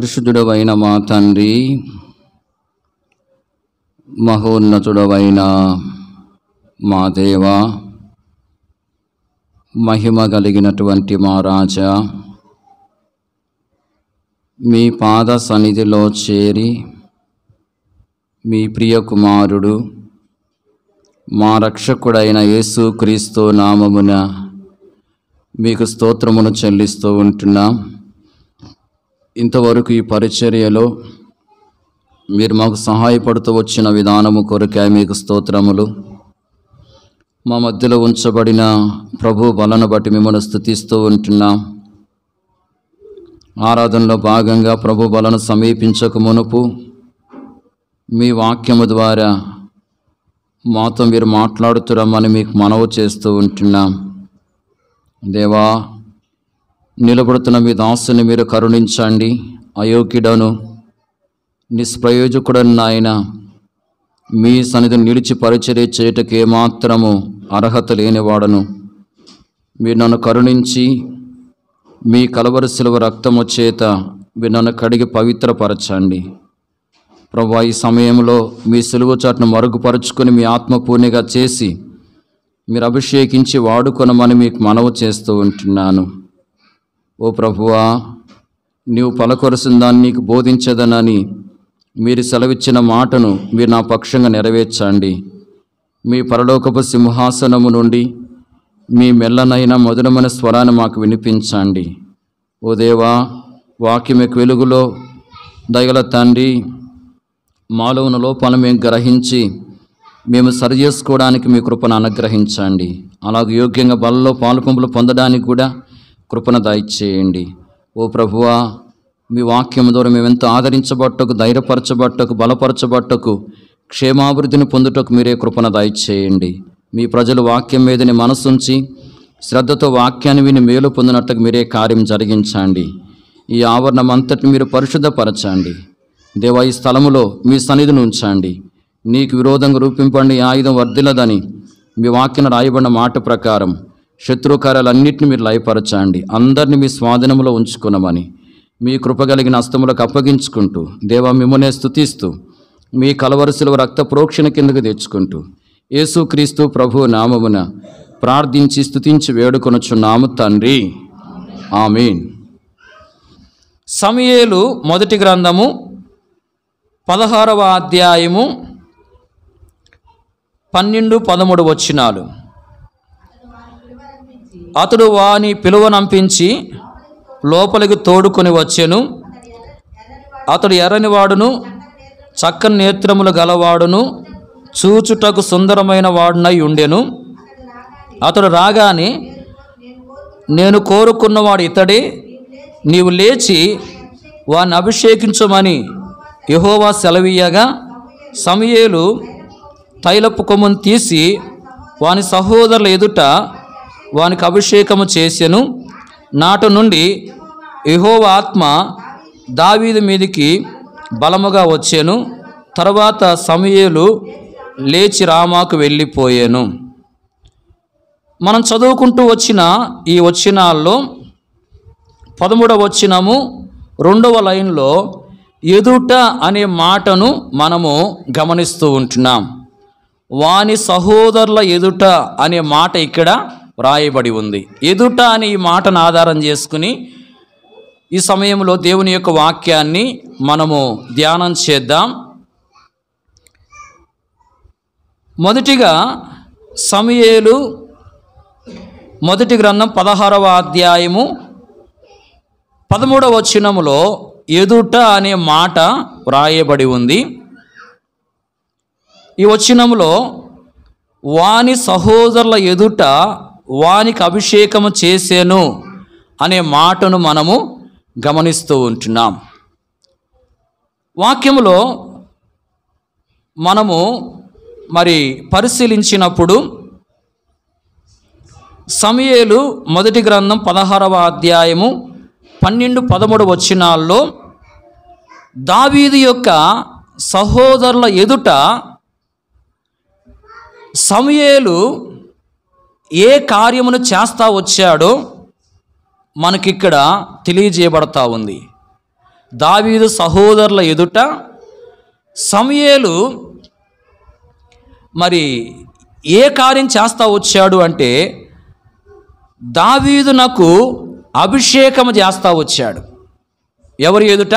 పరిశుద్ధుడవైన మా తండ్రి మహోన్నతుడవైన మా దేవ మహిమ కలిగినటువంటి మా రాజా మీ పాద సన్నిధిలో చేరి మీ ప్రియ కుమారుడు మా రక్షకుడైన యేసు క్రీస్తు నామమున మీకు స్తోత్రమును చెల్లిస్తూ ఉంటున్నాం ఇంతవరకు ఈ పరిచర్యలో మీరు మాకు సహాయపడుతూ వచ్చిన విధానము కొరకే మీకు స్తోత్రములు మా మధ్యలో ఉంచబడిన ప్రభు బలను బట్టి మిమ్మల్ని స్థుతిస్తూ ఉంటున్నాం ఆరాధనలో భాగంగా ప్రభు బలను సమీపించక మునుపు మీ వాక్యము ద్వారా మాతో మీరు మాట్లాడుతురమ్మని మీకు మనవు చేస్తూ ఉంటున్నాం దేవా నిలబడుతున్న మీ దాసుని మీరు కరుణించండి అయోగ్యుడను నిష్ప్రయోజకుడని ఆయన మీ సన్నిధి నిలిచి పరిచర్య చేయటకు ఏమాత్రము అర్హత లేనివాడను మీరు నన్ను కరుణించి మీ కలవరి సెలవు రక్తము చేత మీరు నన్ను కడిగి పవిత్రపరచండి ప్రభు ఈ సమయంలో మీ సులువు చాటును మరుగుపరుచుకొని మీ ఆత్మ పూర్ణిగా చేసి మీరు అభిషేకించి వాడుకొనమని మీకు మనవు చేస్తూ ఉంటున్నాను ఓ ప్రభువా నీవు పలకొరసిన దాన్ని నీకు బోధించదనని మీరు సెలవిచ్చిన మాటను మీరు నా పక్షంగా నెరవేర్చండి మీ పరలోకపు సింహాసనము నుండి మీ మెల్లనైన మధురమైన స్వరాన్ని మాకు వినిపించండి ఓ దేవా వాక్యం యొక్క వెలుగులో దయగల తండ్రి మాలో ఉన్న లోపాలను మేము గ్రహించి మేము సరి చేసుకోవడానికి మీ కృపను అనుగ్రహించండి అలాగే యోగ్యంగా బలలో పాలు పొందడానికి కూడా కృపణ దయచేయండి ఓ ప్రభువా మీ వాక్యం ద్వారా మేమెంతో ఆదరించబట్టకు ధైర్యపరచబట్టకు బలపరచబట్టకు క్షేమాభివృద్ధిని పొందుటకు మీరే కృపణ దయచేయండి మీ ప్రజలు వాక్యం మీదని మనసుంచి శ్రద్ధతో వాక్యాన్ని విని మేలు పొందినట్టుకు మీరే కార్యం జరిగించండి ఈ ఆవరణం అంతటి మీరు పరిశుద్ధపరచండి దేవా ఈ స్థలములో మీ సన్నిధిని ఉంచండి నీకు విరోధంగా రూపింపండి ఆయుధం వర్ధిల్లదని మీ వాక్యం రాయబడిన మాట ప్రకారం శత్రుకార్యాలన్నింటిని మీరు లయపరచండి అందరిని మీ స్వాధీనంలో ఉంచుకున్నామని మీ కృపగలిగిన అస్తములకు అప్పగించుకుంటూ దేవ మిమ్మనే స్థుతిస్తూ మీ కలవరసలు రక్త ప్రోక్షణ కిందకు తెచ్చుకుంటూ యేసుక్రీస్తు ప్రభు నామమున ప్రార్థించి స్థుతించి వేడుకొనొచ్చున్నాము తండ్రి ఆమెన్ సమయేలు మొదటి గ్రంథము పదహారవ అధ్యాయము పన్నెండు పదమూడు వచ్చినాలు అతడు వాని పిలువనంపించి లోపలికి తోడుకొని వచ్చాను అతడు ఎర్రని వాడును చక్కని నేత్రములు గలవాడును చూచుటకు సుందరమైన వాడునై ఉండెను అతడు రాగానే నేను కోరుకున్నవాడు ఇతడే నీవు లేచి వాని అభిషేకించమని యహోవా సెలవీయగా సమయేలు తైలపు కొమ్మును తీసి వాని సహోదరుల ఎదుట వానికి అభిషేకము చేసెను నాటు నుండి యహోవ ఆత్మ దావీదు మీదికి బలముగా వచ్చాను తర్వాత సమయలు లేచి రామాకు వెళ్ళిపోయాను మనం చదువుకుంటూ వచ్చిన ఈ వచ్చినాల్లో పదమూడవ వచ్చినము రెండవ లైన్లో ఎదుట అనే మాటను మనము గమనిస్తూ ఉంటున్నాం వాని సహోదరుల ఎదుట అనే మాట ఇక్కడ వ్రాయబడి ఉంది ఎదుట అనే ఈ మాటను ఆధారం చేసుకుని ఈ సమయంలో దేవుని యొక్క వాక్యాన్ని మనము ధ్యానం చేద్దాం మొదటిగా సమయేలు మొదటి గ్రంథం పదహారవ అధ్యాయము పదమూడవ వచనములో ఎదుట అనే మాట వ్రాయబడి ఉంది ఈ వచనంలో వాని సహోదరుల ఎదుట వానికి అభిషేకము చేసేను అనే మాటను మనము గమనిస్తూ ఉంటున్నాం వాక్యములో మనము మరి పరిశీలించినప్పుడు సమయేలు మొదటి గ్రంథం పదహారవ అధ్యాయము పన్నెండు పదమూడు వచ్చినాల్లో దావీది యొక్క సహోదరుల ఎదుట సమయేలు ఏ కార్యమును చేస్తా వచ్చాడో మనకిక్కడ తెలియజేయబడతా ఉంది దావీదు సహోదరుల ఎదుట సమయలు మరి ఏ కార్యం చేస్తా వచ్చాడు అంటే దావీదు నాకు అభిషేకం చేస్తా వచ్చాడు ఎవరి ఎదుట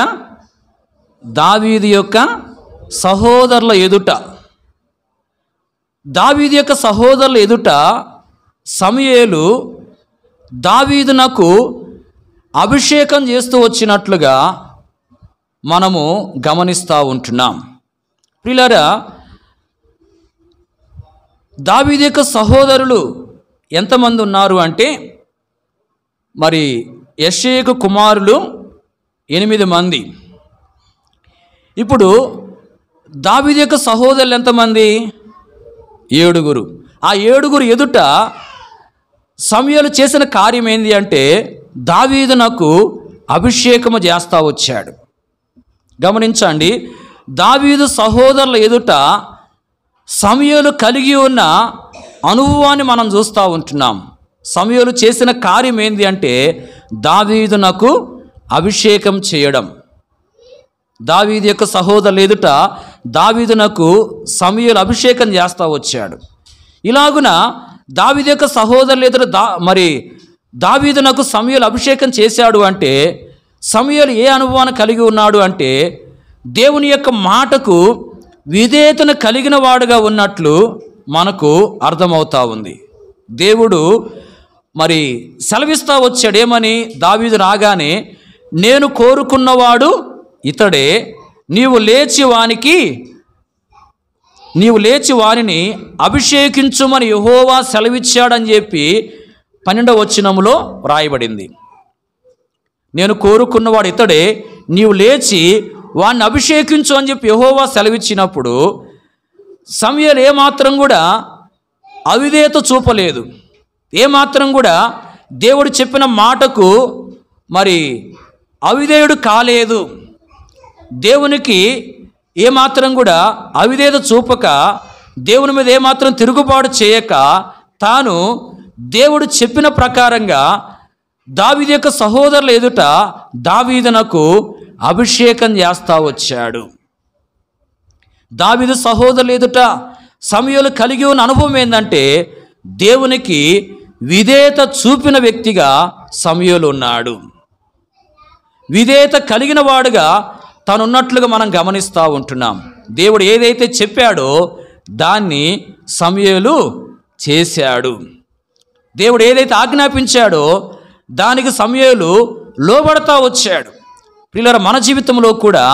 దావీదు యొక్క సహోదరుల ఎదుట దావీది యొక్క సహోదరుల ఎదుట సమయేలు దావీదునకు అభిషేకం చేస్తూ వచ్చినట్లుగా మనము గమనిస్తూ ఉంటున్నాం పిల్లరా దావీది యొక్క సహోదరులు ఎంతమంది ఉన్నారు అంటే మరి యశేక కుమారులు ఎనిమిది మంది ఇప్పుడు దావీది యొక్క సహోదరులు ఎంతమంది ఏడుగురు ఆ ఏడుగురు ఎదుట సమయాలు చేసిన కార్యం ఏంది అంటే దావీదు నాకు అభిషేకము చేస్తా వచ్చాడు గమనించండి దావీదు సహోదరుల ఎదుట సమయాలు కలిగి ఉన్న అనుభవాన్ని మనం చూస్తూ ఉంటున్నాం సమయాలు చేసిన కార్యం ఏంది అంటే దావీదు నాకు అభిషేకం చేయడం దావీదు యొక్క సహోదరుల ఎదుట దావీదు నాకు సమయాలు అభిషేకం చేస్తూ వచ్చాడు ఇలాగున దావిద యొక్క సహోదరులు ఇద్దరు దా మరి దావీదు నాకు సమయాలు అభిషేకం చేశాడు అంటే సమయాలు ఏ అనుభవాన్ని కలిగి ఉన్నాడు అంటే దేవుని యొక్క మాటకు విధేయతను కలిగిన వాడుగా ఉన్నట్లు మనకు అర్థమవుతా ఉంది దేవుడు మరి సెలవిస్తా వచ్చాడేమని దావీదు రాగానే నేను కోరుకున్నవాడు ఇతడే నీవు లేచి వానికి నీవు లేచి వారిని అభిషేకించుమని యహోవా సెలవిచ్చాడని చెప్పి పన్నెండవ వచ్చినములో వ్రాయబడింది నేను కోరుకున్నవాడు ఇతడే నీవు లేచి వాడిని అభిషేకించు అని చెప్పి యహోవా సెలవిచ్చినప్పుడు సమయలు ఏమాత్రం కూడా అవిధేత చూపలేదు ఏమాత్రం కూడా దేవుడు చెప్పిన మాటకు మరి అవిధేయుడు కాలేదు దేవునికి ఏమాత్రం కూడా అవిధేత చూపక దేవుని మీద ఏమాత్రం తిరుగుబాటు చేయక తాను దేవుడు చెప్పిన ప్రకారంగా దావీది యొక్క సహోదరుల ఎదుట దావీదునకు అభిషేకం చేస్తా వచ్చాడు దావీదు సహోదరుల ఎదుట సమయంలో కలిగి ఉన్న అనుభవం ఏంటంటే దేవునికి విధేయత చూపిన వ్యక్తిగా సమయంలో ఉన్నాడు విధేయత కలిగిన వాడుగా తనున్నట్లుగా మనం గమనిస్తూ ఉంటున్నాం దేవుడు ఏదైతే చెప్పాడో దాన్ని సమయలు చేశాడు దేవుడు ఏదైతే ఆజ్ఞాపించాడో దానికి సమయలు లోబడతా వచ్చాడు పిల్లల మన జీవితంలో కూడా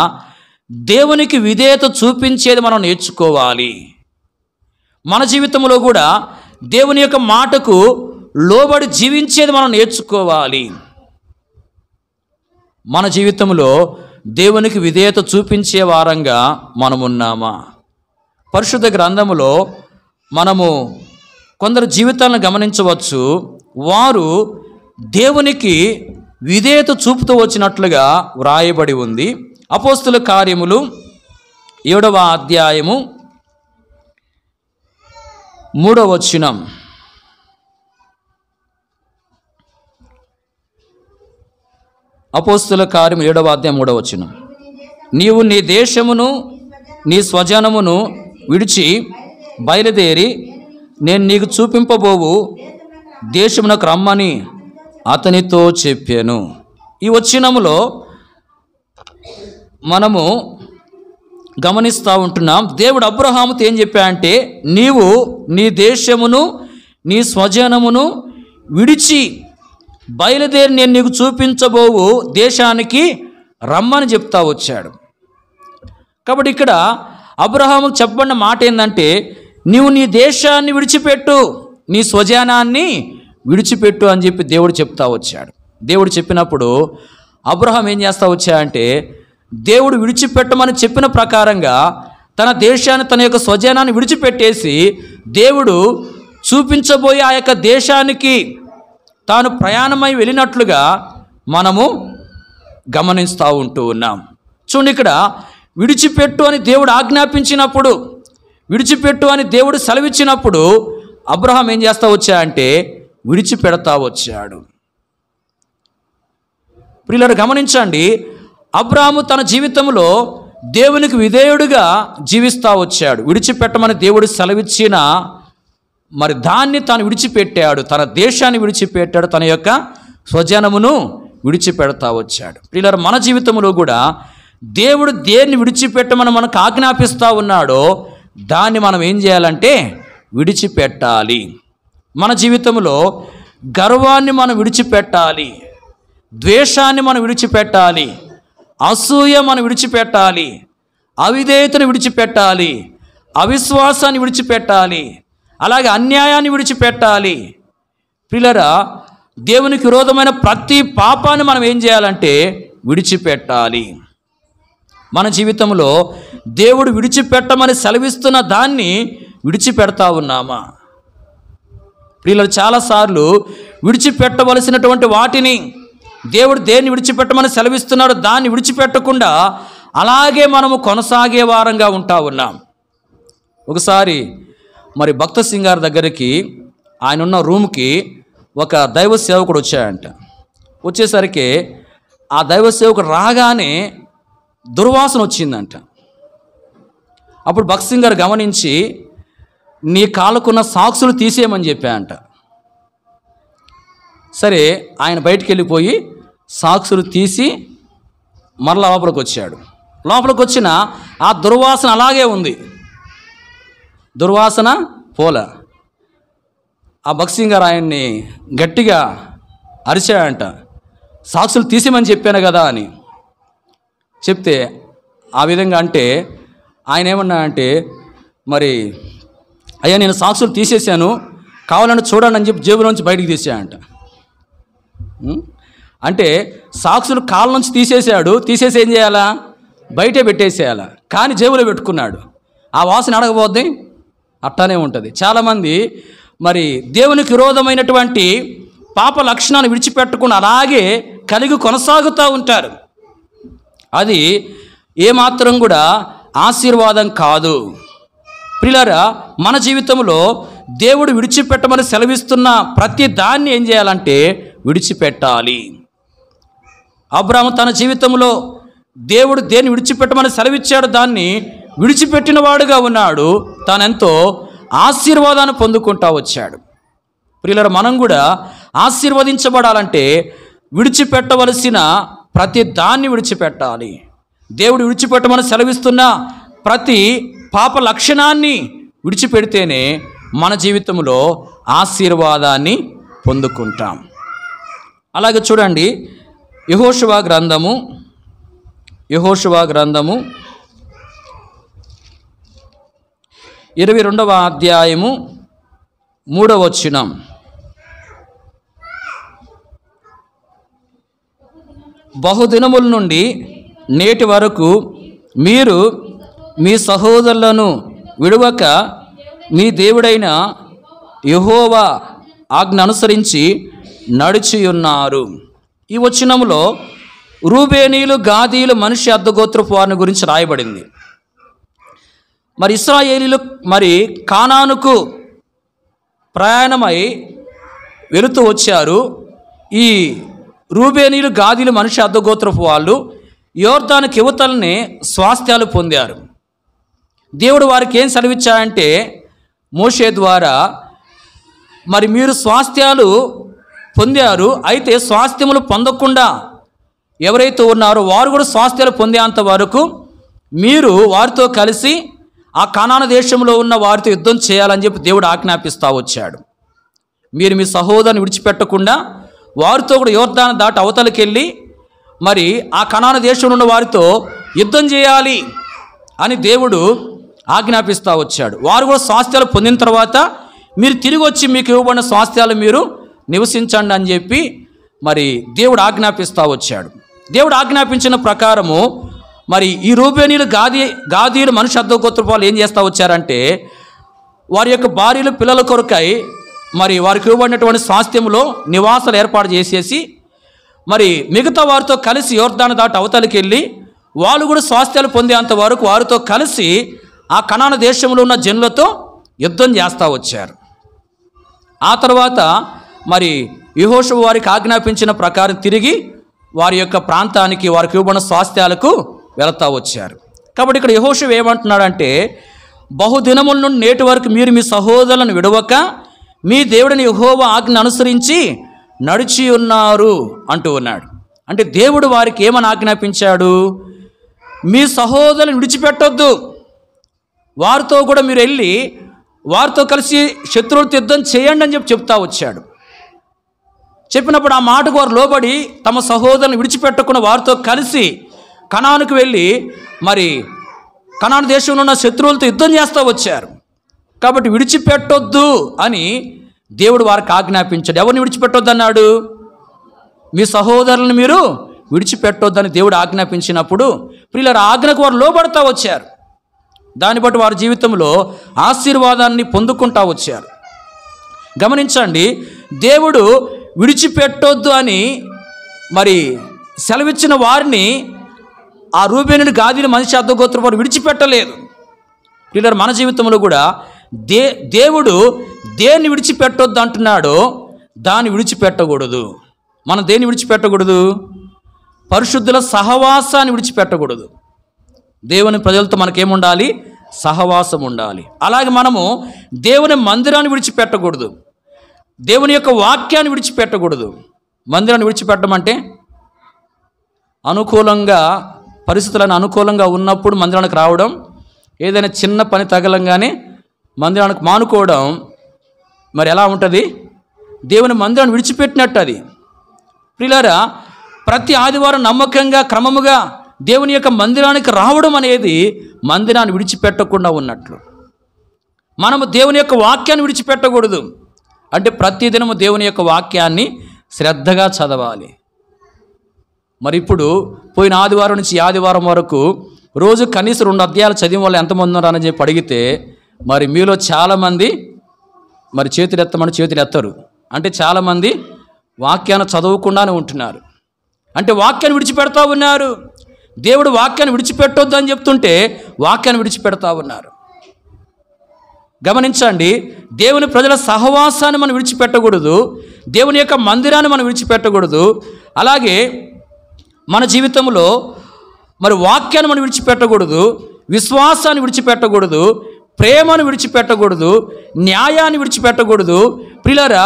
దేవునికి విధేయత చూపించేది మనం నేర్చుకోవాలి మన జీవితంలో కూడా దేవుని యొక్క మాటకు లోబడి జీవించేది మనం నేర్చుకోవాలి మన జీవితంలో దేవునికి విధేయత చూపించే వారంగా మనమున్నామా పరిశుద్ధ గ్రంథములో మనము కొందరు జీవితాలను గమనించవచ్చు వారు దేవునికి విధేయత చూపుతూ వచ్చినట్లుగా వ్రాయబడి ఉంది అపోస్తుల కార్యములు ఏడవ అధ్యాయము మూడవ వచనం అపోస్తుల కార్యం ఏడవ అధ్యాయం మూడవ వచ్చిన నీవు నీ దేశమును నీ స్వజనమును విడిచి బయలుదేరి నేను నీకు చూపింపబోవు దేశమునకు రమ్మని అతనితో చెప్పాను ఈ వచ్చినములో మనము గమనిస్తూ ఉంటున్నాం దేవుడు అబ్రహాముతో ఏం అంటే నీవు నీ దేశమును నీ స్వజనమును విడిచి బయలుదేరి నేను నీకు చూపించబోవు దేశానికి రమ్మని చెప్తా వచ్చాడు కాబట్టి ఇక్కడ అబ్రహాము చెప్పబడిన మాట ఏంటంటే నీవు నీ దేశాన్ని విడిచిపెట్టు నీ స్వజానాన్ని విడిచిపెట్టు అని చెప్పి దేవుడు చెప్తా వచ్చాడు దేవుడు చెప్పినప్పుడు అబ్రహం ఏం చేస్తా అంటే దేవుడు విడిచిపెట్టమని చెప్పిన ప్రకారంగా తన దేశాన్ని తన యొక్క స్వజనాన్ని విడిచిపెట్టేసి దేవుడు చూపించబోయే ఆ యొక్క దేశానికి తాను ప్రయాణమై వెళ్ళినట్లుగా మనము గమనిస్తూ ఉంటూ ఉన్నాం చూడండి ఇక్కడ విడిచిపెట్టు అని దేవుడు ఆజ్ఞాపించినప్పుడు విడిచిపెట్టు అని దేవుడు సెలవిచ్చినప్పుడు అబ్రహం ఏం చేస్తా వచ్చా అంటే విడిచిపెడతా వచ్చాడు ప్రియులను గమనించండి అబ్రహము తన జీవితంలో దేవునికి విధేయుడిగా జీవిస్తూ వచ్చాడు విడిచిపెట్టమని దేవుడు సెలవిచ్చిన మరి దాన్ని తాను విడిచిపెట్టాడు తన దేశాన్ని విడిచిపెట్టాడు తన యొక్క స్వజనమును విడిచిపెడతా వచ్చాడు పిల్లలు మన జీవితంలో కూడా దేవుడు దేన్ని విడిచిపెట్టమని మనకు ఆజ్ఞాపిస్తూ ఉన్నాడో దాన్ని మనం ఏం చేయాలంటే విడిచిపెట్టాలి మన జీవితంలో గర్వాన్ని మనం విడిచిపెట్టాలి ద్వేషాన్ని మనం విడిచిపెట్టాలి అసూయ మనం విడిచిపెట్టాలి అవిధేయతను విడిచిపెట్టాలి అవిశ్వాసాన్ని విడిచిపెట్టాలి అలాగే అన్యాయాన్ని విడిచిపెట్టాలి పిల్లరా దేవునికి విరోధమైన ప్రతి పాపాన్ని మనం ఏం చేయాలంటే విడిచిపెట్టాలి మన జీవితంలో దేవుడు విడిచిపెట్టమని సెలవిస్తున్న దాన్ని విడిచిపెడతా ఉన్నామా పిల్లలు చాలాసార్లు విడిచిపెట్టవలసినటువంటి వాటిని దేవుడు దేన్ని విడిచిపెట్టమని సెలవిస్తున్నాడు దాన్ని విడిచిపెట్టకుండా అలాగే మనము కొనసాగే వారంగా ఉంటా ఉన్నాం ఒకసారి మరి భక్త సింగార్ దగ్గరికి ఆయన ఉన్న రూమ్కి ఒక దైవ సేవకుడు వచ్చాయంట వచ్చేసరికి ఆ దైవ సేవకుడు రాగానే దుర్వాసన వచ్చిందంట అప్పుడు సింగ్ సింగర్ గమనించి నీ కాళ్ళకున్న సాక్సులు తీసేయమని చెప్పాయంట సరే ఆయన బయటికి వెళ్ళిపోయి సాక్సులు తీసి మరలా లోపలికి వచ్చాడు లోపలికి వచ్చిన ఆ దుర్వాసన అలాగే ఉంది దుర్వాసన పోల ఆ భక్సింగారు ఆయన్ని గట్టిగా అరిచాడంట సాక్షులు తీసేమని చెప్పాను కదా అని చెప్తే ఆ విధంగా అంటే ఆయన ఏమన్నా అంటే మరి అయ్యా నేను సాక్షులు తీసేశాను కావాలని చూడండి అని చెప్పి జేబులోంచి బయటికి తీసాయంట అంటే సాక్షులు కాళ్ళ నుంచి తీసేశాడు తీసేసి ఏం చేయాలా బయటే పెట్టేసేయాలా కానీ జేబులో పెట్టుకున్నాడు ఆ వాసన అడగబోద్ది అట్టనే ఉంటుంది చాలామంది మరి దేవునికి విరోధమైనటువంటి పాప లక్షణాన్ని విడిచిపెట్టకుండా అలాగే కలిగి కొనసాగుతూ ఉంటారు అది ఏమాత్రం కూడా ఆశీర్వాదం కాదు ప్రిలరా మన జీవితంలో దేవుడు విడిచిపెట్టమని సెలవిస్తున్న ప్రతి దాన్ని ఏం చేయాలంటే విడిచిపెట్టాలి అబ్రాహ్మ తన జీవితంలో దేవుడు దేన్ని విడిచిపెట్టమని సెలవిచ్చాడు దాన్ని విడిచిపెట్టినవాడుగా ఉన్నాడు తానెంతో ఆశీర్వాదాన్ని పొందుకుంటా వచ్చాడు ప్రియులర మనం కూడా ఆశీర్వదించబడాలంటే విడిచిపెట్టవలసిన ప్రతి దాన్ని విడిచిపెట్టాలి దేవుడు విడిచిపెట్టమని సెలవిస్తున్న ప్రతి పాప లక్షణాన్ని విడిచిపెడితేనే మన జీవితంలో ఆశీర్వాదాన్ని పొందుకుంటాం అలాగే చూడండి యహోశివా గ్రంథము యహోశివా గ్రంథము ఇరవై రెండవ అధ్యాయము మూడవచనం బహుదినముల నుండి నేటి వరకు మీరు మీ సహోదరులను విడవక మీ దేవుడైన యహోవా ఆజ్ఞ అనుసరించి నడిచియున్నారు ఈ వచ్చినములో రూబేనీలు గాదీలు మనిషి అర్ధగోత్రపు వారిని గురించి రాయబడింది మరి ఇస్రాయేలీలు మరి కానానుకు ప్రయాణమై వెళుతూ వచ్చారు ఈ రూబేనీలు గాదిలు మనిషి అర్ధగోత్రపు వాళ్ళు యోర్దానికి యువతల్ని స్వాస్థ్యాలు పొందారు దేవుడు వారికి ఏం సెలవిచ్చాడంటే మోషే ద్వారా మరి మీరు స్వాస్థ్యాలు పొందారు అయితే స్వాస్థ్యములు పొందకుండా ఎవరైతే ఉన్నారో వారు కూడా స్వాస్థ్యాలు పొందేంత వరకు మీరు వారితో కలిసి ఆ కానాన దేశంలో ఉన్న వారితో యుద్ధం చేయాలని చెప్పి దేవుడు ఆజ్ఞాపిస్తా వచ్చాడు మీరు మీ సహోదరుని విడిచిపెట్టకుండా వారితో కూడా యోర్ధాన్ని దాటి అవతలకెళ్ళి మరి ఆ కణాన దేశంలో ఉన్న వారితో యుద్ధం చేయాలి అని దేవుడు ఆజ్ఞాపిస్తూ వచ్చాడు వారు కూడా స్వాస్థ్యాలు పొందిన తర్వాత మీరు తిరిగి వచ్చి మీకు ఇవ్వబడిన స్వాస్థ్యాలు మీరు నివసించండి అని చెప్పి మరి దేవుడు ఆజ్ఞాపిస్తూ వచ్చాడు దేవుడు ఆజ్ఞాపించిన ప్రకారము మరి ఈ రూపేణీలు గాది గాదీలు మనుషు గోత్రపాలు ఏం చేస్తూ వచ్చారంటే వారి యొక్క భార్యలు పిల్లల కొరకై మరి వారికి ఇవ్వబడినటువంటి స్వాస్థ్యంలో నివాసాలు ఏర్పాటు చేసేసి మరి మిగతా వారితో కలిసి యోర్ధాన దాటి అవతలికి వెళ్ళి వాళ్ళు కూడా స్వాస్థ్యాలు పొందేంత వరకు వారితో కలిసి ఆ కణాన దేశంలో ఉన్న జనులతో యుద్ధం చేస్తూ వచ్చారు ఆ తర్వాత మరి యుహోషు వారికి ఆజ్ఞాపించిన ప్రకారం తిరిగి వారి యొక్క ప్రాంతానికి వారికి ఇవ్వబడిన స్వాస్థ్యాలకు వెళతా వచ్చారు కాబట్టి ఇక్కడ యహోషువ ఏమంటున్నాడంటే బహుదినముల నుండి నేటి వరకు మీరు మీ సహోదరులను విడవక మీ దేవుడిని యహోవ ఆజ్ఞ అనుసరించి నడిచి ఉన్నారు అంటూ ఉన్నాడు అంటే దేవుడు వారికి ఏమని ఆజ్ఞాపించాడు మీ సహోదరులను విడిచిపెట్టొద్దు వారితో కూడా మీరు వెళ్ళి వారితో కలిసి శత్రువులతో యుద్ధం చేయండి అని చెప్పి చెప్తా వచ్చాడు చెప్పినప్పుడు ఆ మాటకు వారు లోబడి తమ సహోదరుని విడిచిపెట్టకుండా వారితో కలిసి కణానికి వెళ్ళి మరి కణాను దేశంలో ఉన్న శత్రువులతో యుద్ధం చేస్తూ వచ్చారు కాబట్టి విడిచిపెట్టొద్దు అని దేవుడు వారికి ఆజ్ఞాపించాడు ఎవరిని విడిచిపెట్టొద్దు అన్నాడు మీ సహోదరులను మీరు విడిచిపెట్టొద్దని దేవుడు ఆజ్ఞాపించినప్పుడు వీళ్ళ ఆజ్ఞకు వారు లోబడతా వచ్చారు దాన్ని బట్టి వారి జీవితంలో ఆశీర్వాదాన్ని పొందుకుంటా వచ్చారు గమనించండి దేవుడు విడిచిపెట్టొద్దు అని మరి సెలవిచ్చిన వారిని ఆ రూపేణుడు గాదిని మనిషి అర్ధగోత్రం వారు విడిచిపెట్టలేదు పిల్లలు మన జీవితంలో కూడా దే దేవుడు దేన్ని విడిచిపెట్టొద్దు అంటున్నాడో దాన్ని విడిచిపెట్టకూడదు మనం దేన్ని విడిచిపెట్టకూడదు పరిశుద్ధుల సహవాసాన్ని విడిచిపెట్టకూడదు దేవుని ప్రజలతో మనకేముండాలి సహవాసం ఉండాలి అలాగే మనము దేవుని మందిరాన్ని విడిచిపెట్టకూడదు దేవుని యొక్క వాక్యాన్ని విడిచిపెట్టకూడదు మందిరాన్ని విడిచిపెట్టమంటే అనుకూలంగా పరిస్థితులను అనుకూలంగా ఉన్నప్పుడు మందిరానికి రావడం ఏదైనా చిన్న పని తగలంగానే మందిరానికి మానుకోవడం మరి ఎలా ఉంటుంది దేవుని మందిరాన్ని విడిచిపెట్టినట్టు అది ప్రిలారా ప్రతి ఆదివారం నమ్మకంగా క్రమముగా దేవుని యొక్క మందిరానికి రావడం అనేది మందిరాన్ని విడిచిపెట్టకుండా ఉన్నట్లు మనము దేవుని యొక్క వాక్యాన్ని విడిచిపెట్టకూడదు అంటే ప్రతిదినము దేవుని యొక్క వాక్యాన్ని శ్రద్ధగా చదవాలి మరి ఇప్పుడు పోయిన ఆదివారం నుంచి ఆదివారం వరకు రోజు కనీసం రెండు అధ్యాయాలు చదివిన వాళ్ళు ఎంతమంది ఉన్నారని చెప్పి అడిగితే మరి మీలో చాలామంది మరి చేతులు ఎత్తమని చేతులు ఎత్తరు అంటే చాలామంది వాక్యాన్ని చదవకుండానే ఉంటున్నారు అంటే వాక్యాన్ని విడిచిపెడతా ఉన్నారు దేవుడు వాక్యాన్ని విడిచిపెట్టొద్దు అని చెప్తుంటే వాక్యాన్ని విడిచిపెడతా ఉన్నారు గమనించండి దేవుని ప్రజల సహవాసాన్ని మనం విడిచిపెట్టకూడదు దేవుని యొక్క మందిరాన్ని మనం విడిచిపెట్టకూడదు అలాగే మన జీవితంలో మరి వాక్యాన్ని మనం విడిచిపెట్టకూడదు విశ్వాసాన్ని విడిచిపెట్టకూడదు ప్రేమను విడిచిపెట్టకూడదు న్యాయాన్ని విడిచిపెట్టకూడదు ప్రిలరా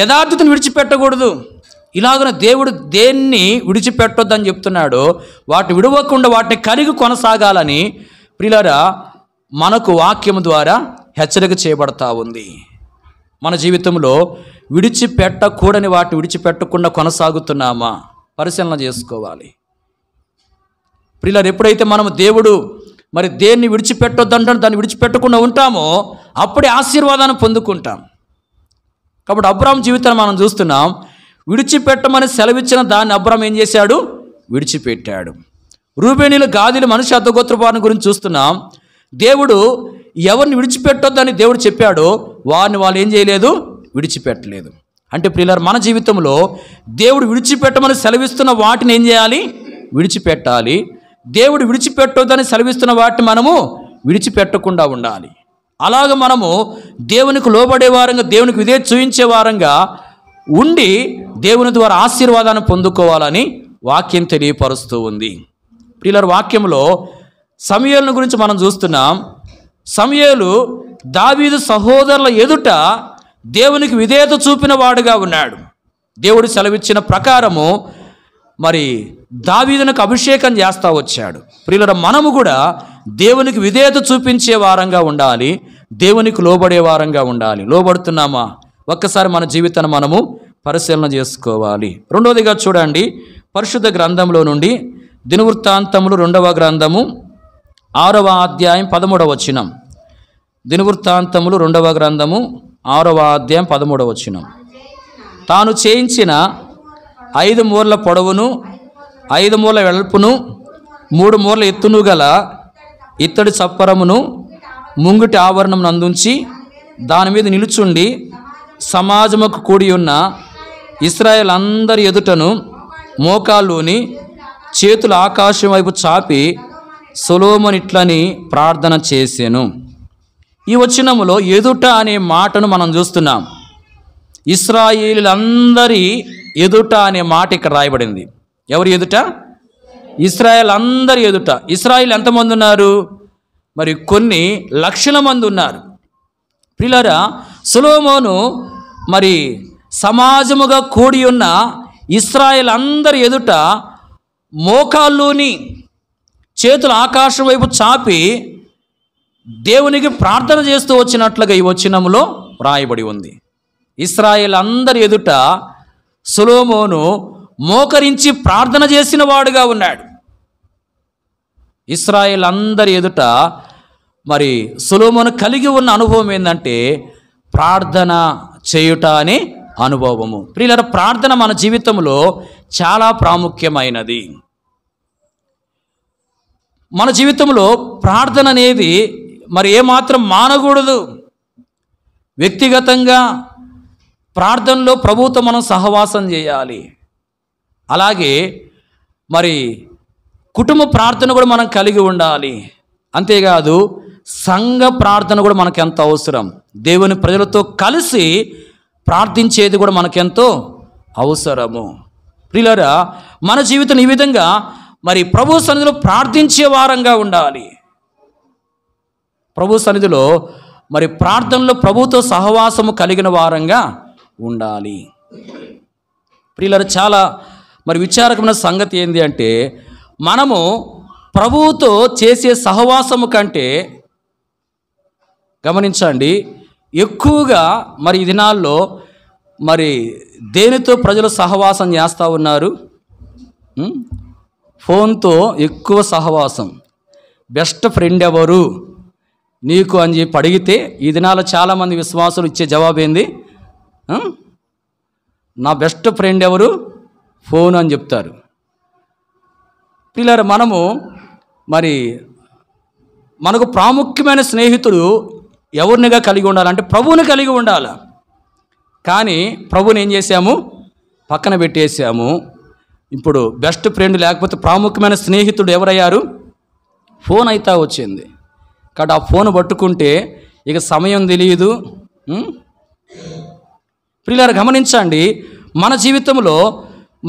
యథార్థతను విడిచిపెట్టకూడదు ఇలాగన దేవుడు దేన్ని విడిచిపెట్టొద్దని చెప్తున్నాడు వాటిని విడవకుండా వాటిని కలిగి కొనసాగాలని ప్రిలరా మనకు వాక్యం ద్వారా హెచ్చరిక చేయబడతా ఉంది మన జీవితంలో విడిచిపెట్టకూడని వాటిని విడిచిపెట్టకుండా కొనసాగుతున్నామా పరిశీలన చేసుకోవాలి ప్రిల్లర్ ఎప్పుడైతే మనము దేవుడు మరి దేన్ని విడిచిపెట్టొద్దంటే దాన్ని విడిచిపెట్టకుండా ఉంటామో అప్పుడే ఆశీర్వాదాన్ని పొందుకుంటాం కాబట్టి అబ్రామ్ జీవితాన్ని మనం చూస్తున్నాం విడిచిపెట్టమని సెలవిచ్చిన దాన్ని అబ్రామ్ ఏం చేశాడు విడిచిపెట్టాడు రూపేణీలు గాదిలు మనిషి అర్ధగోత్రపాన్ని గురించి చూస్తున్నాం దేవుడు ఎవరిని విడిచిపెట్టొద్దని దేవుడు చెప్పాడో వారిని వాళ్ళు ఏం చేయలేదు విడిచిపెట్టలేదు అంటే ప్రియులారు మన జీవితంలో దేవుడు విడిచిపెట్టమని సెలవిస్తున్న వాటిని ఏం చేయాలి విడిచిపెట్టాలి దేవుడు విడిచిపెట్టొద్దని సెలవిస్తున్న వాటిని మనము విడిచిపెట్టకుండా ఉండాలి అలాగ మనము దేవునికి లోబడే వారంగా దేవునికి ఇదే చూయించే వారంగా ఉండి దేవుని ద్వారా ఆశీర్వాదాన్ని పొందుకోవాలని వాక్యం తెలియపరుస్తూ ఉంది ప్రియుల వాక్యంలో సమయాలను గురించి మనం చూస్తున్నాం సమయాలు దావీదు సహోదరుల ఎదుట దేవునికి విధేయత చూపిన వాడుగా ఉన్నాడు దేవుడు సెలవిచ్చిన ప్రకారము మరి దావీదునకు అభిషేకం చేస్తూ వచ్చాడు ప్రియుల మనము కూడా దేవునికి విధేయత చూపించే వారంగా ఉండాలి దేవునికి లోబడే వారంగా ఉండాలి లోబడుతున్నామా ఒక్కసారి మన జీవితాన్ని మనము పరిశీలన చేసుకోవాలి రెండవదిగా చూడండి పరిశుద్ధ గ్రంథంలో నుండి దినవృత్తాంతములు రెండవ గ్రంథము ఆరవ అధ్యాయం పదమూడవ వచ్చినం దినవృత్తాంతములు రెండవ గ్రంథము ఆరవ అధ్యాయం పదమూడవ వచ్చిన తాను చేయించిన ఐదు మూర్ల పొడవును ఐదు మూల వెళ్పును మూడు మూర్ల ఎత్తును గల ఇత్తడి చప్పరమును ముంగుటి ఆవరణం అందించి దాని మీద నిలుచుండి సమాజముకు కూడి ఉన్న ఇస్రాయల్ అందరి ఎదుటను మోకాల్లోని చేతులు ఆకాశం వైపు చాపి సులోమనిట్లని ప్రార్థన చేశాను ఈ వచనములో ఎదుట అనే మాటను మనం చూస్తున్నాం ఇస్రాయిలందరి ఎదుట అనే మాట ఇక్కడ రాయబడింది ఎవరు ఎదుట ఇస్రాయల్ అందరి ఎదుట ఇస్రాయిల్ ఎంతమంది ఉన్నారు మరి కొన్ని లక్షల మంది ఉన్నారు పిల్లరా సులోమోను మరి సమాజముగా కూడి ఉన్న ఇస్రాయల్ అందరి ఎదుట మోకాల్లోని చేతులు ఆకాశం వైపు చాపి దేవునికి ప్రార్థన చేస్తూ వచ్చినట్లుగా ఈ వచనంలో రాయబడి ఉంది ఇస్రాయేల్ అందరి ఎదుట సులోమోను మోకరించి ప్రార్థన చేసిన వాడుగా ఉన్నాడు ఇస్రాయేల్ అందరి ఎదుట మరి సులోమోను కలిగి ఉన్న అనుభవం ఏంటంటే ప్రార్థన చేయుట అనే అనుభవము ప్రియుల ప్రార్థన మన జీవితంలో చాలా ప్రాముఖ్యమైనది మన జీవితంలో ప్రార్థన అనేది మరి ఏమాత్రం మానకూడదు వ్యక్తిగతంగా ప్రార్థనలో ప్రభుతో మనం సహవాసం చేయాలి అలాగే మరి కుటుంబ ప్రార్థన కూడా మనం కలిగి ఉండాలి అంతేకాదు సంఘ ప్రార్థన కూడా మనకు ఎంత అవసరం దేవుని ప్రజలతో కలిసి ప్రార్థించేది కూడా మనకెంతో అవసరము ప్రిలరా మన జీవితం ఈ విధంగా మరి ప్రభు సన్నిధిలో ప్రార్థించే వారంగా ఉండాలి ప్రభు సన్నిధిలో మరి ప్రార్థనలో ప్రభుతో సహవాసము కలిగిన వారంగా ఉండాలి ప్రియులరు చాలా మరి విచారకమైన సంగతి ఏంటి అంటే మనము ప్రభువుతో చేసే సహవాసము కంటే గమనించండి ఎక్కువగా మరి ఈ దినాల్లో మరి దేనితో ప్రజలు సహవాసం చేస్తూ ఉన్నారు ఫోన్తో ఎక్కువ సహవాసం బెస్ట్ ఫ్రెండ్ ఎవరు నీకు అని చెప్పి అడిగితే ఈ దినాల చాలామంది విశ్వాసులు ఇచ్చే జవాబు ఏంది నా బెస్ట్ ఫ్రెండ్ ఎవరు ఫోన్ అని చెప్తారు పిల్లలు మనము మరి మనకు ప్రాముఖ్యమైన స్నేహితుడు ఎవరినిగా కలిగి ఉండాలంటే ప్రభువుని కలిగి ఉండాలి కానీ ప్రభుని ఏం చేశాము పక్కన పెట్టేసాము ఇప్పుడు బెస్ట్ ఫ్రెండ్ లేకపోతే ప్రాముఖ్యమైన స్నేహితుడు ఎవరయ్యారు ఫోన్ అయితే వచ్చింది కాబట్టి ఆ ఫోన్ పట్టుకుంటే ఇక సమయం తెలియదు ప్రియులారు గమనించండి మన జీవితంలో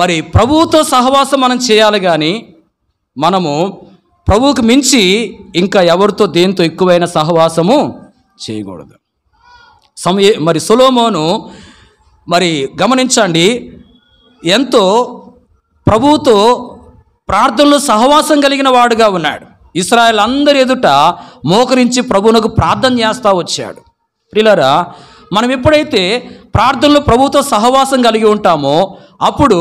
మరి ప్రభువుతో సహవాసం మనం చేయాలి కానీ మనము ప్రభువుకు మించి ఇంకా ఎవరితో దేంతో ఎక్కువైన సహవాసము చేయకూడదు సమయ మరి సులోమోను మరి గమనించండి ఎంతో ప్రభువుతో ప్రార్థనలో సహవాసం కలిగిన వాడుగా ఉన్నాడు ఇస్రాయల్ అందరి ఎదుట మోకరించి ప్రభువునకు ప్రార్థన చేస్తూ వచ్చాడు ప్రిలరా మనం ఎప్పుడైతే ప్రార్థనలో ప్రభుతో సహవాసం కలిగి ఉంటామో అప్పుడు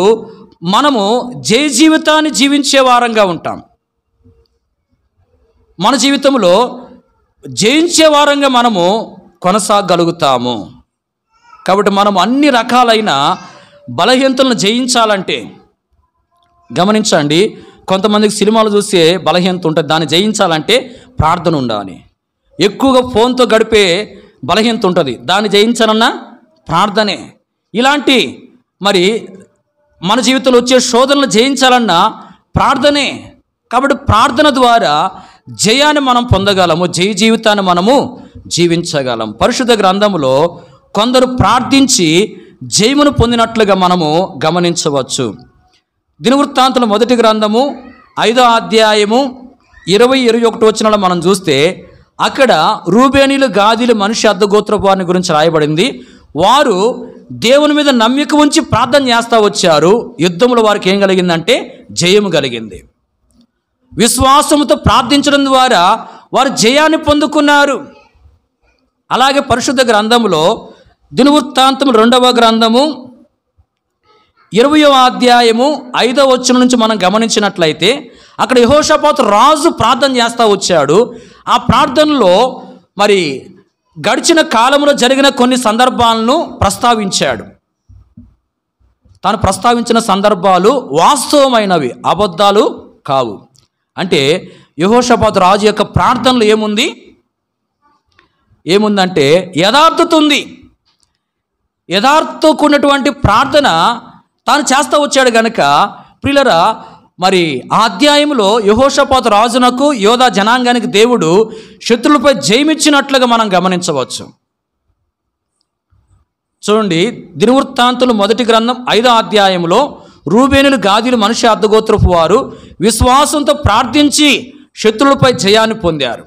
మనము జయ జీవితాన్ని జీవించే వారంగా ఉంటాం మన జీవితంలో జయించే వారంగా మనము కొనసాగలుగుతాము కాబట్టి మనం అన్ని రకాలైన బలహీనతలను జయించాలంటే గమనించండి కొంతమందికి సినిమాలు చూస్తే బలహీనత ఉంటుంది దాన్ని జయించాలంటే ప్రార్థన ఉండాలి ఎక్కువగా ఫోన్తో గడిపే బలహీనత ఉంటుంది దాన్ని జయించాలన్నా ప్రార్థనే ఇలాంటి మరి మన జీవితంలో వచ్చే శోధనలు జయించాలన్నా ప్రార్థనే కాబట్టి ప్రార్థన ద్వారా జయాన్ని మనం పొందగలము జయ జీవితాన్ని మనము జీవించగలం పరిశుద్ధ గ్రంథంలో కొందరు ప్రార్థించి జయమును పొందినట్లుగా మనము గమనించవచ్చు దినవృత్తాంతుల మొదటి గ్రంథము ఐదో అధ్యాయము ఇరవై ఇరవై ఒకటి వచ్చినలో మనం చూస్తే అక్కడ రూబేణీలు గాదిలు మనిషి అర్ధగోత్ర వారిని గురించి రాయబడింది వారు దేవుని మీద నమ్మిక ఉంచి ప్రార్థన చేస్తూ వచ్చారు యుద్ధములో వారికి ఏం కలిగిందంటే జయము కలిగింది విశ్వాసముతో ప్రార్థించడం ద్వారా వారు జయాన్ని పొందుకున్నారు అలాగే పరిశుద్ధ గ్రంథంలో దినవృత్తాంతం రెండవ గ్రంథము ఇరవై అధ్యాయము ఐదో వచ్చిన నుంచి మనం గమనించినట్లయితే అక్కడ యహోషపాత్ రాజు ప్రార్థన చేస్తూ వచ్చాడు ఆ ప్రార్థనలో మరి గడిచిన కాలంలో జరిగిన కొన్ని సందర్భాలను ప్రస్తావించాడు తాను ప్రస్తావించిన సందర్భాలు వాస్తవమైనవి అబద్ధాలు కావు అంటే యహోషపాత్ రాజు యొక్క ప్రార్థనలు ఏముంది ఏముందంటే యథార్థత ఉంది యథార్థతకు ఉన్నటువంటి ప్రార్థన తాను చేస్తూ వచ్చాడు గనక ప్రిలరా మరి ఆ అధ్యాయంలో యహోషపోత రాజునకు యోధా జనాంగానికి దేవుడు శత్రులపై జయమిచ్చినట్లుగా మనం గమనించవచ్చు చూడండి దినవృత్తాంతులు మొదటి గ్రంథం ఐదో అధ్యాయంలో రూబేనులు గాదిలు మనిషి అర్ధగోత్రపు వారు విశ్వాసంతో ప్రార్థించి శత్రులపై జయాన్ని పొందారు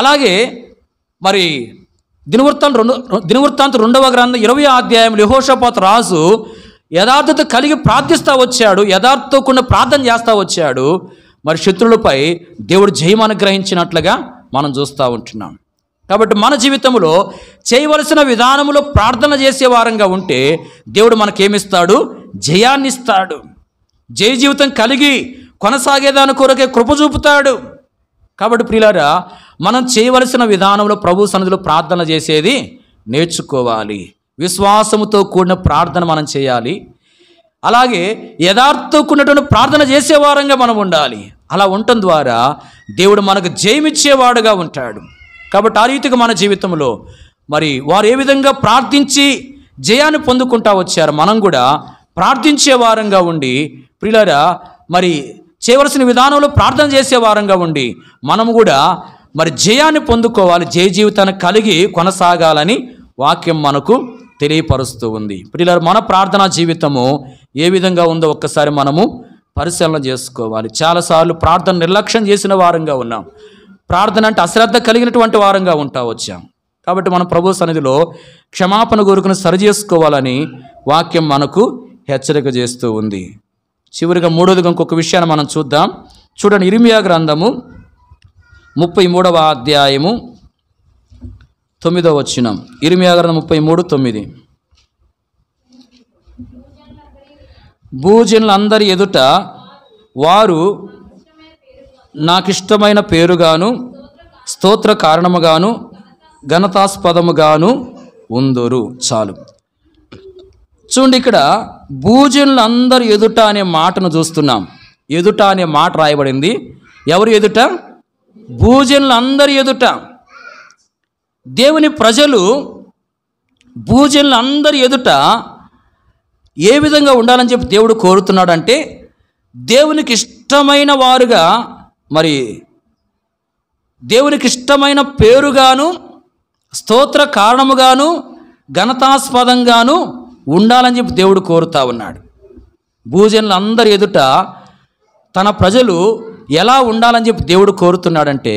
అలాగే మరి దినవృత్తాంత రెండు దినవృత్తాంత రెండవ గ్రంథం ఇరవై అధ్యాయం యహోషపాత్ రాజు యథార్థత కలిగి ప్రార్థిస్తూ వచ్చాడు యథార్థకుండా ప్రార్థన చేస్తూ వచ్చాడు మరి శత్రులపై దేవుడు జయం అనుగ్రహించినట్లుగా మనం చూస్తూ ఉంటున్నాం కాబట్టి మన జీవితంలో చేయవలసిన విధానంలో ప్రార్థన చేసేవారంగా ఉంటే దేవుడు మనకేమిస్తాడు జయాన్నిస్తాడు జయ జీవితం కలిగి కొనసాగేదాని కొరకే కృప చూపుతాడు కాబట్టి ప్రియులారా మనం చేయవలసిన విధానంలో ప్రభు సన్నిధిలో ప్రార్థన చేసేది నేర్చుకోవాలి విశ్వాసముతో కూడిన ప్రార్థన మనం చేయాలి అలాగే యథార్థకున్నటువంటి ప్రార్థన చేసేవారంగా మనం ఉండాలి అలా ఉండటం ద్వారా దేవుడు మనకు జయమిచ్చేవాడుగా ఉంటాడు కాబట్టి ఆ రీతిగా మన జీవితంలో మరి వారు ఏ విధంగా ప్రార్థించి జయాన్ని పొందుకుంటా వచ్చారు మనం కూడా ప్రార్థించే వారంగా ఉండి ప్రిలరా మరి చేయవలసిన విధానంలో ప్రార్థన చేసే వారంగా ఉండి మనము కూడా మరి జయాన్ని పొందుకోవాలి జయ జీవితాన్ని కలిగి కొనసాగాలని వాక్యం మనకు తెలియపరుస్తూ ఉంది పిల్లలు మన ప్రార్థనా జీవితము ఏ విధంగా ఉందో ఒక్కసారి మనము పరిశీలన చేసుకోవాలి చాలాసార్లు ప్రార్థన నిర్లక్ష్యం చేసిన వారంగా ఉన్నాం ప్రార్థన అంటే అశ్రద్ధ కలిగినటువంటి వారంగా ఉంటా వచ్చాం కాబట్టి మనం ప్రభు సన్నిధిలో క్షమాపణ కోరుకుని సరి చేసుకోవాలని వాక్యం మనకు హెచ్చరిక చేస్తూ ఉంది చివరిగా మూడోదిగా ఇంకొక విషయాన్ని మనం చూద్దాం చూడండి ఇరిమియా గ్రంథము ముప్పై మూడవ అధ్యాయము తొమ్మిదవ వచ్చినం ఇరిమియా గ్రంథం ముప్పై మూడు తొమ్మిది భూజనులందరి ఎదుట వారు నాకిష్టమైన పేరుగాను స్తోత్ర కారణముగాను ఘనతాస్పదముగాను ఉందరు చాలు చూడండి ఇక్కడ భూజనులందరూ ఎదుట అనే మాటను చూస్తున్నాం ఎదుట అనే మాట రాయబడింది ఎవరు ఎదుట భూజనులందరి ఎదుట దేవుని ప్రజలు భూజనులందరి ఎదుట ఏ విధంగా ఉండాలని చెప్పి దేవుడు కోరుతున్నాడంటే దేవునికి ఇష్టమైన వారుగా మరి దేవునికి ఇష్టమైన పేరుగాను స్తోత్ర కారణముగాను ఘనతాస్పదంగాను ఉండాలని చెప్పి దేవుడు కోరుతా ఉన్నాడు భూజనులు అందరి ఎదుట తన ప్రజలు ఎలా ఉండాలని చెప్పి దేవుడు కోరుతున్నాడంటే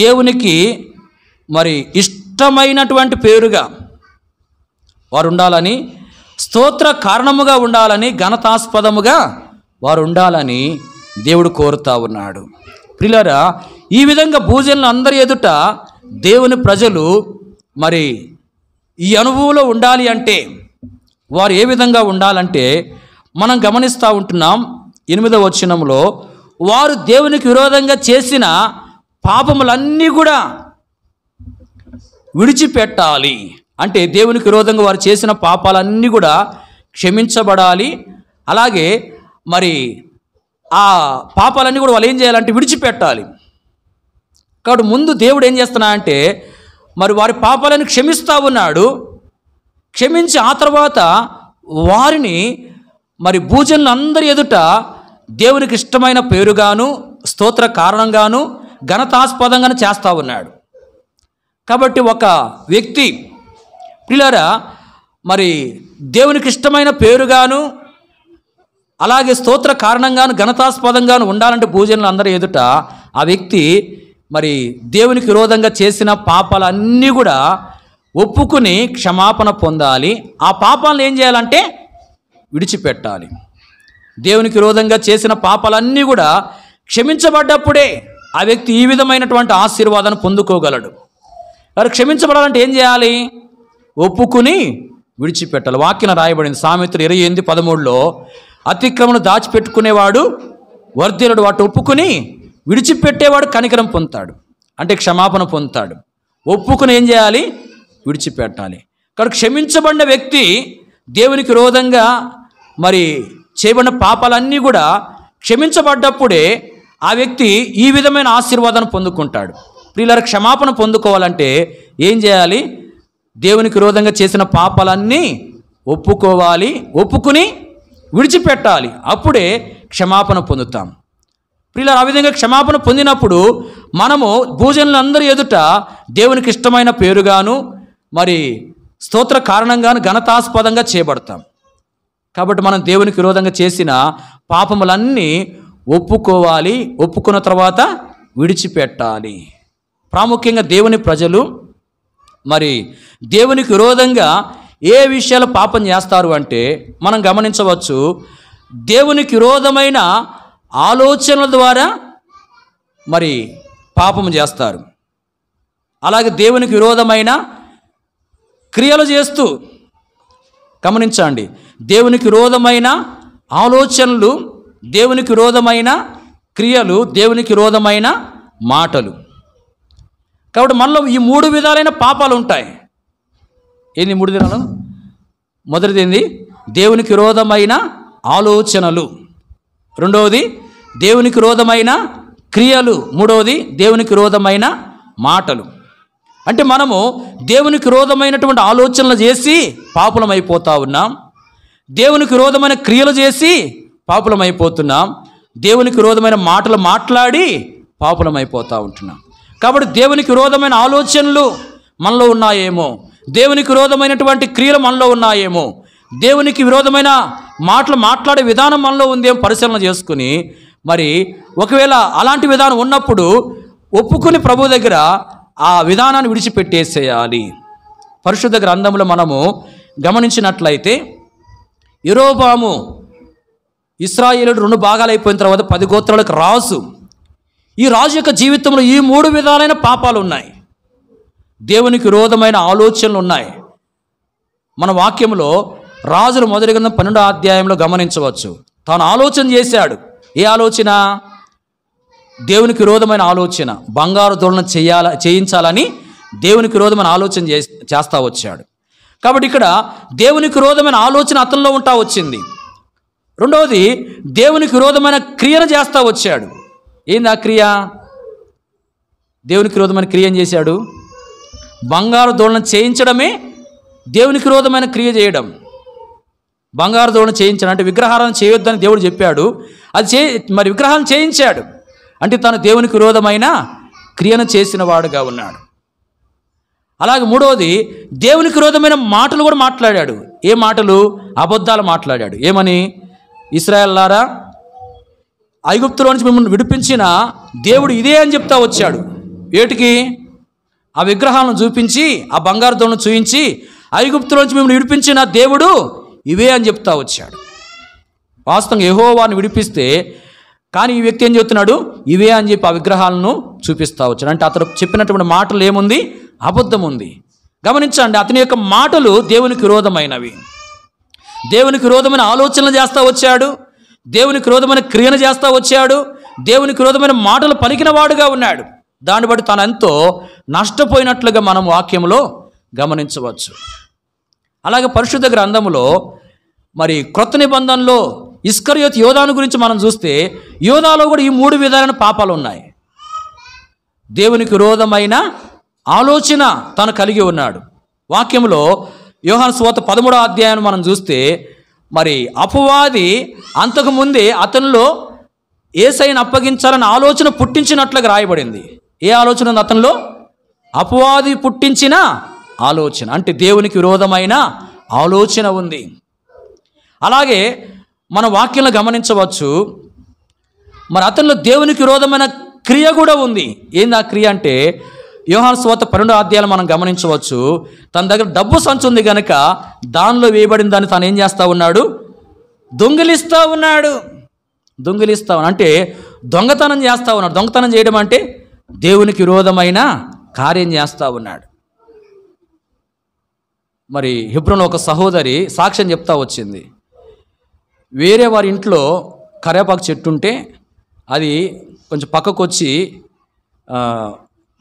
దేవునికి మరి ఇష్టమైనటువంటి పేరుగా వారు ఉండాలని స్తోత్ర కారణముగా ఉండాలని ఘనతాస్పదముగా వారు ఉండాలని దేవుడు కోరుతా ఉన్నాడు పిల్లరా ఈ విధంగా భూజనులు అందరి ఎదుట దేవుని ప్రజలు మరి ఈ అనుభవంలో ఉండాలి అంటే వారు ఏ విధంగా ఉండాలంటే మనం గమనిస్తూ ఉంటున్నాం ఎనిమిదవ వచ్చినంలో వారు దేవునికి విరోధంగా చేసిన పాపములన్నీ కూడా విడిచిపెట్టాలి అంటే దేవునికి విరోధంగా వారు చేసిన పాపాలన్నీ కూడా క్షమించబడాలి అలాగే మరి ఆ పాపాలన్నీ కూడా వాళ్ళు ఏం చేయాలంటే విడిచిపెట్టాలి కాబట్టి ముందు దేవుడు ఏం చేస్తున్నా అంటే మరి వారి పాపాలను క్షమిస్తూ ఉన్నాడు క్షమించి ఆ తర్వాత వారిని మరి భూజనులందరి ఎదుట దేవునికి ఇష్టమైన పేరుగాను స్తోత్ర కారణంగాను ఘనతాస్పదంగాను చేస్తూ ఉన్నాడు కాబట్టి ఒక వ్యక్తి పిల్లరా మరి దేవునికి ఇష్టమైన పేరుగాను అలాగే స్తోత్ర కారణంగాను ఘనతాస్పదంగాను ఉండాలంటే భూజనులు అందరి ఎదుట ఆ వ్యక్తి మరి దేవునికి విరోధంగా చేసిన పాపాలన్నీ కూడా ఒప్పుకుని క్షమాపణ పొందాలి ఆ పాపాలను ఏం చేయాలంటే విడిచిపెట్టాలి దేవునికి విరోధంగా చేసిన పాపాలన్నీ కూడా క్షమించబడ్డప్పుడే ఆ వ్యక్తి ఈ విధమైనటువంటి ఆశీర్వాదాన్ని పొందుకోగలడు వారు క్షమించబడాలంటే ఏం చేయాలి ఒప్పుకుని విడిచిపెట్టాలి వాక్యం రాయబడింది సామెతలు ఇరవై ఎనిమిది పదమూడులో అతిక్రమను దాచిపెట్టుకునేవాడు వర్ధనుడు వాటి ఒప్పుకుని విడిచిపెట్టేవాడు కనికరం పొందుతాడు అంటే క్షమాపణ పొందుతాడు ఒప్పుకుని ఏం చేయాలి విడిచిపెట్టాలి కాబట్టి క్షమించబడిన వ్యక్తి దేవునికి రోధంగా మరి చేయబడిన పాపాలన్నీ కూడా క్షమించబడ్డప్పుడే ఆ వ్యక్తి ఈ విధమైన ఆశీర్వాదం పొందుకుంటాడు ప్రిల్లర క్షమాపణ పొందుకోవాలంటే ఏం చేయాలి దేవునికి రోధంగా చేసిన పాపాలన్నీ ఒప్పుకోవాలి ఒప్పుకుని విడిచిపెట్టాలి అప్పుడే క్షమాపణ పొందుతాం ప్రియుల ఆ విధంగా క్షమాపణ పొందినప్పుడు మనము భోజనులందరి ఎదుట దేవునికి ఇష్టమైన పేరుగాను మరి స్తోత్ర కారణంగాను ఘనతాస్పదంగా చేయబడతాం కాబట్టి మనం దేవునికి విరోధంగా చేసిన పాపములన్నీ ఒప్పుకోవాలి ఒప్పుకున్న తర్వాత విడిచిపెట్టాలి ప్రాముఖ్యంగా దేవుని ప్రజలు మరి దేవునికి విరోధంగా ఏ విషయాలు పాపం చేస్తారు అంటే మనం గమనించవచ్చు దేవునికి విరోధమైన ఆలోచనల ద్వారా మరి పాపం చేస్తారు అలాగే దేవునికి విరోధమైన క్రియలు చేస్తూ గమనించండి దేవునికి రోధమైన ఆలోచనలు దేవునికి రోధమైన క్రియలు దేవునికి రోధమైన మాటలు కాబట్టి మనలో ఈ మూడు విధాలైన పాపాలు ఉంటాయి ఏంది మూడు విధాలు మొదటిది ఏంది దేవునికి రోధమైన ఆలోచనలు రెండవది దేవునికి రోధమైన క్రియలు మూడవది దేవునికి రోధమైన మాటలు అంటే మనము దేవునికి రోధమైనటువంటి ఆలోచనలు చేసి పాపులమైపోతా ఉన్నాం దేవునికి విరోధమైన క్రియలు చేసి పాపులమైపోతున్నాం దేవునికి విరోధమైన మాటలు మాట్లాడి పాపులమైపోతూ ఉంటున్నాం కాబట్టి దేవునికి విరోధమైన ఆలోచనలు మనలో ఉన్నాయేమో దేవునికి రోధమైనటువంటి క్రియలు మనలో ఉన్నాయేమో దేవునికి విరోధమైన మాటలు మాట్లాడే విధానం మనలో ఉందేమో పరిశీలన చేసుకుని మరి ఒకవేళ అలాంటి విధానం ఉన్నప్పుడు ఒప్పుకుని ప్రభు దగ్గర ఆ విధానాన్ని విడిచిపెట్టేసేయాలి పరిశుద్ధ గ్రంథంలో మనము గమనించినట్లయితే యూరోబాము ఇస్రాయేలుడు రెండు భాగాలు అయిపోయిన తర్వాత పది గోత్రాలకు రాజు ఈ రాజు యొక్క జీవితంలో ఈ మూడు విధాలైన పాపాలు ఉన్నాయి దేవునికి విరోధమైన ఆలోచనలు ఉన్నాయి మన వాక్యంలో రాజులు మొదటి కింద పన్నెండో అధ్యాయంలో గమనించవచ్చు తాను ఆలోచన చేశాడు ఏ ఆలోచన దేవునికి విరోధమైన ఆలోచన బంగారు ధోరణ చేయాల చేయించాలని దేవునికి విరోధమైన ఆలోచన చే చేస్తా వచ్చాడు కాబట్టి ఇక్కడ దేవునికి విరోధమైన ఆలోచన అతనిలో ఉంటా వచ్చింది రెండవది దేవునికి విరోధమైన క్రియను చేస్తా వచ్చాడు ఏంది ఆ క్రియ దేవునికి విరోధమైన క్రియ ఏం చేశాడు బంగారు దోళన చేయించడమే దేవునికి విరోధమైన క్రియ చేయడం బంగారు ధోరణ చేయించడం అంటే విగ్రహారం చేయొద్దని దేవుడు చెప్పాడు అది చే మరి విగ్రహాలను చేయించాడు అంటే తను దేవునికి విరోధమైన క్రియను చేసిన వాడుగా ఉన్నాడు అలాగే మూడవది దేవునికి విరోధమైన మాటలు కూడా మాట్లాడాడు ఏ మాటలు అబద్ధాలు మాట్లాడాడు ఏమని ఇస్రాయల్లారా ఐగుప్తులో నుంచి మిమ్మల్ని విడిపించిన దేవుడు ఇదే అని చెప్తా వచ్చాడు ఏటికి ఆ విగ్రహాలను చూపించి ఆ బంగారుతోను చూయించి ఐగుప్తులో నుంచి మిమ్మల్ని విడిపించిన దేవుడు ఇవే అని చెప్తా వచ్చాడు వాస్తవంగా యహోవాన్ని విడిపిస్తే కానీ ఈ వ్యక్తి ఏం చెప్తున్నాడు ఇవే అని చెప్పి ఆ విగ్రహాలను చూపిస్తా వచ్చాడు అంటే అతను చెప్పినటువంటి మాటలు ఏముంది అబద్ధం ఉంది గమనించండి అతని యొక్క మాటలు దేవునికి విరోధమైనవి దేవునికి విరోధమైన ఆలోచనలు చేస్తూ వచ్చాడు దేవునికి విరోధమైన క్రియను చేస్తూ వచ్చాడు దేవునికి విరోధమైన మాటలు పలికిన వాడుగా ఉన్నాడు దాన్ని బట్టి తన ఎంతో నష్టపోయినట్లుగా మనం వాక్యంలో గమనించవచ్చు అలాగే పరిశుద్ధ గ్రంథంలో మరి క్రొత్త నిబంధనలో ఇస్కరియోత్ యోధాను గురించి మనం చూస్తే యోధాలో కూడా ఈ మూడు విధాలైన పాపాలు ఉన్నాయి దేవునికి రోధమైన ఆలోచన తను కలిగి ఉన్నాడు వాక్యంలో యోహాను సోత పదమూడో అధ్యాయాన్ని మనం చూస్తే మరి అపవాది అంతకుముందే అతనిలో ఏసైని అప్పగించాలని ఆలోచన పుట్టించినట్లుగా రాయబడింది ఏ ఆలోచన ఉంది అతనిలో అపవాది పుట్టించిన ఆలోచన అంటే దేవునికి విరోధమైన ఆలోచన ఉంది అలాగే మన వాక్యంలో గమనించవచ్చు మరి అతనిలో దేవునికి విరోధమైన క్రియ కూడా ఉంది ఏంది ఆ క్రియ అంటే యోహాన్ స్వాత పన్నెండు ఆద్యాలు మనం గమనించవచ్చు తన దగ్గర డబ్బు సంచు ఉంది కనుక దానిలో వేయబడిన దాన్ని తాను ఏం చేస్తూ ఉన్నాడు దొంగిలిస్తూ ఉన్నాడు దొంగిలిస్తా అంటే దొంగతనం చేస్తూ ఉన్నాడు దొంగతనం చేయడం అంటే దేవునికి విరోధమైన కార్యం చేస్తూ ఉన్నాడు మరి హిబ్రోన్ ఒక సహోదరి సాక్ష్యం చెప్తా వచ్చింది వేరే వారి ఇంట్లో కరేపాకు చెట్టు ఉంటే అది కొంచెం పక్కకు వచ్చి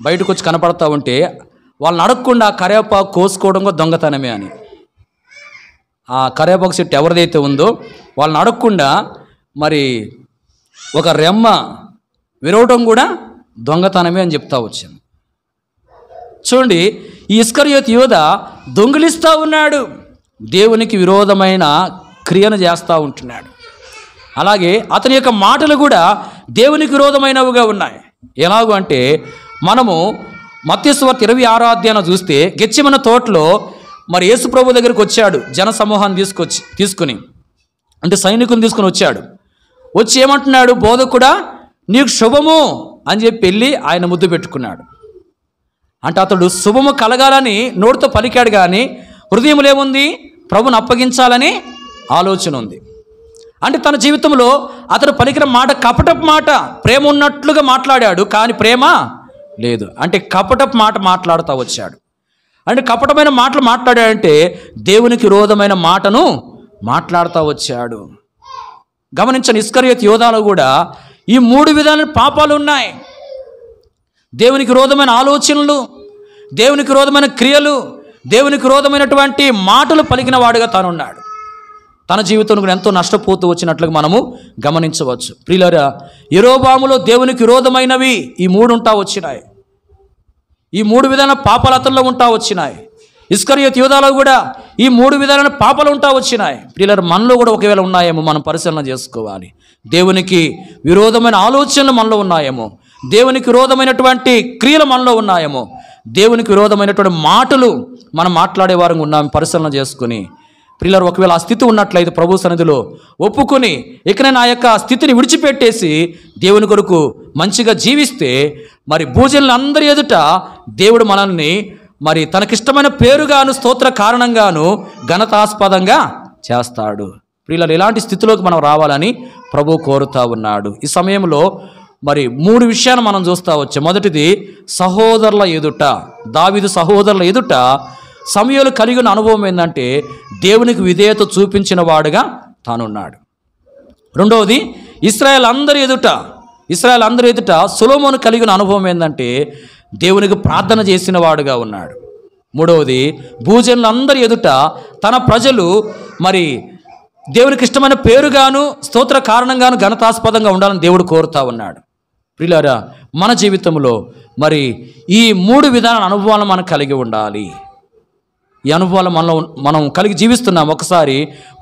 బయటకు వచ్చి కనపడతా ఉంటే వాళ్ళని అడగకుండా కరేపాకు కోసుకోవడం దొంగతనమే అని ఆ కరేపాకు చెట్టు ఎవరిదైతే ఉందో వాళ్ళని అడగకుండా మరి ఒక రెమ్మ విరవటం కూడా దొంగతనమే అని చెప్తా వచ్చాను చూడండి ఈ ఇస్కర్యోత్ యోధ దొంగిలిస్తూ ఉన్నాడు దేవునికి విరోధమైన క్రియను చేస్తూ ఉంటున్నాడు అలాగే అతని యొక్క మాటలు కూడా దేవునికి విరోధమైనవిగా ఉన్నాయి ఎలాగో అంటే మనము మత్స్వర్తి ఇరవై ఆరో అధ్యాయం చూస్తే గెచ్చిమన తోటలో మరి ప్రభు దగ్గరికి వచ్చాడు జన సమూహాన్ని తీసుకొచ్చి తీసుకుని అంటే సైనికుని తీసుకుని వచ్చాడు వచ్చి ఏమంటున్నాడు బోధకుడా నీకు శుభము అని చెప్పి వెళ్ళి ఆయన ముద్దు పెట్టుకున్నాడు అంటే అతడు శుభము కలగాలని నోటితో పలికాడు కానీ హృదయములేముంది ప్రభుని అప్పగించాలని ఆలోచన ఉంది అంటే తన జీవితంలో అతను పలికిన మాట కపటపు మాట ప్రేమ ఉన్నట్లుగా మాట్లాడాడు కానీ ప్రేమ లేదు అంటే కపటపు మాట మాట్లాడుతూ వచ్చాడు అంటే కపటమైన మాటలు మాట్లాడాడంటే దేవునికి విరోధమైన మాటను మాట్లాడుతూ వచ్చాడు గమనించిన ఇస్కరియత్ యోధాలు కూడా ఈ మూడు విధాల పాపాలు ఉన్నాయి దేవునికి విరోధమైన ఆలోచనలు దేవునికి విరోధమైన క్రియలు దేవునికి విరోధమైనటువంటి మాటలు పలికిన వాడుగా తానున్నాడు తన జీవితంలో కూడా ఎంతో నష్టపోతూ వచ్చినట్లుగా మనము గమనించవచ్చు ప్రియులరా ఎరోబాములో దేవునికి విరోధమైనవి ఈ మూడు ఉంటా వచ్చినాయి ఈ మూడు విధాల పాపలతల్లో ఉంటా వచ్చినాయి ఇస్కరియత్ యూదాలో కూడా ఈ మూడు విధాలైన పాపలు ఉంటా వచ్చినాయి ప్రియులరు మనలో కూడా ఒకవేళ ఉన్నాయేమో మనం పరిశీలన చేసుకోవాలి దేవునికి విరోధమైన ఆలోచనలు మనలో ఉన్నాయేమో దేవునికి విరోధమైనటువంటి క్రియలు మనలో ఉన్నాయేమో దేవునికి విరోధమైనటువంటి మాటలు మనం మాట్లాడే వారంగా ఉన్నాము పరిశీలన చేసుకుని ప్రియులారు ఒకవేళ ఆ స్థితి ఉన్నట్లయితే ప్రభు సన్నిధిలో ఒప్పుకొని ఇకనే నా యొక్క స్థితిని విడిచిపెట్టేసి దేవుని కొరకు మంచిగా జీవిస్తే మరి భూజనులు అందరి ఎదుట దేవుడు మనల్ని మరి తనకిష్టమైన పేరుగాను స్తోత్ర కారణంగాను ఘనతాస్పదంగా చేస్తాడు ప్రియులారు ఇలాంటి స్థితిలోకి మనం రావాలని ప్రభు కోరుతా ఉన్నాడు ఈ సమయంలో మరి మూడు విషయాలు మనం చూస్తా వచ్చాం మొదటిది సహోదరుల ఎదుట దావిదు సహోదరుల ఎదుట సమయంలో కలిగిన అనుభవం ఏంటంటే దేవునికి విధేయత చూపించిన వాడుగా తానున్నాడు రెండవది ఇస్రాయల్ అందరి ఎదుట ఇస్రాయల్ అందరి ఎదుట సులోమోను కలిగిన అనుభవం ఏంటంటే దేవునికి ప్రార్థన చేసిన వాడుగా ఉన్నాడు మూడవది భూజనులందరి ఎదుట తన ప్రజలు మరి దేవునికి ఇష్టమైన పేరుగాను స్తోత్ర కారణంగాను ఘనతాస్పదంగా ఉండాలని దేవుడు కోరుతా ఉన్నాడు ప్రిలారా మన జీవితంలో మరి ఈ మూడు విధాన అనుభవాలు మనం కలిగి ఉండాలి ఈ అనుభవాలు మనలో మనం కలిగి జీవిస్తున్నాం ఒకసారి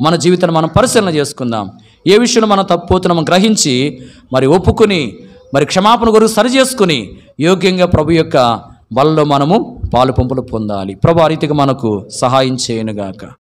మన జీవితాన్ని మనం పరిశీలన చేసుకుందాం ఏ విషయంలో మనం తప్పిపోతున్నామో గ్రహించి మరి ఒప్పుకుని మరి క్షమాపణ కొరకు సరి చేసుకుని యోగ్యంగా ప్రభు యొక్క బలలో మనము పాలు పంపులు పొందాలి ప్రభు ఆ రీతిగా మనకు సహాయం చేయనుగాక